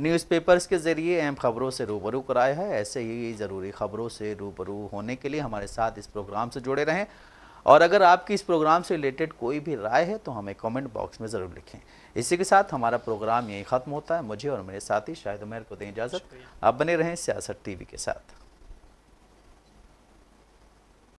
[SPEAKER 1] न्यूज़पेपर्स के ज़रिए अहम खबरों से रूबरू कराया है ऐसे ही ज़रूरी खबरों से रूबरू होने के लिए हमारे साथ इस प्रोग्राम से जुड़े रहें और अगर आपकी इस प्रोग्राम से रिलेटेड कोई भी राय है तो हमें कमेंट बॉक्स में ज़रूर लिखें इसी के साथ हमारा प्रोग्राम यहीं ख़त्म होता है मुझे और मेरे साथी शाहिद उमेर को दें इजाज़त आप बने रहें सियासत टीवी के साथ